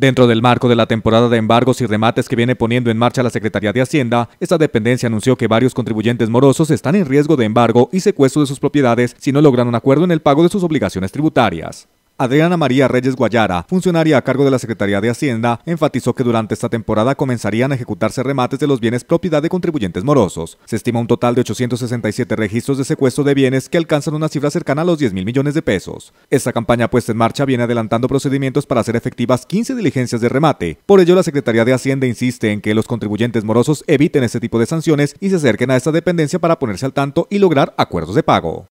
Dentro del marco de la temporada de embargos y remates que viene poniendo en marcha la Secretaría de Hacienda, esta dependencia anunció que varios contribuyentes morosos están en riesgo de embargo y secuestro de sus propiedades si no logran un acuerdo en el pago de sus obligaciones tributarias. Adriana María Reyes Guayara, funcionaria a cargo de la Secretaría de Hacienda, enfatizó que durante esta temporada comenzarían a ejecutarse remates de los bienes propiedad de contribuyentes morosos. Se estima un total de 867 registros de secuestro de bienes que alcanzan una cifra cercana a los 10 mil millones de pesos. Esta campaña puesta en marcha viene adelantando procedimientos para hacer efectivas 15 diligencias de remate. Por ello, la Secretaría de Hacienda insiste en que los contribuyentes morosos eviten este tipo de sanciones y se acerquen a esta dependencia para ponerse al tanto y lograr acuerdos de pago.